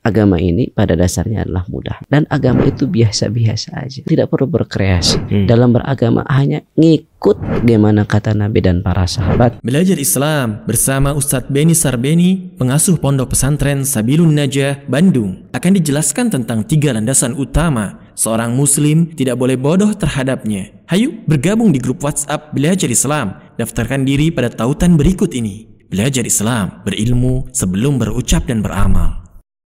agama ini pada dasarnya adalah mudah dan agama itu biasa-biasa aja tidak perlu berkreasi hmm. dalam beragama hanya ngikut gimana kata Nabi dan para sahabat belajar Islam bersama Ustadz Beni Sarbeni pengasuh pondok pesantren Sabilun Najah Bandung akan dijelaskan tentang tiga landasan utama seorang muslim tidak boleh bodoh terhadapnya hayu bergabung di grup WhatsApp belajar Islam daftarkan diri pada tautan berikut ini belajar Islam berilmu sebelum berucap dan beramal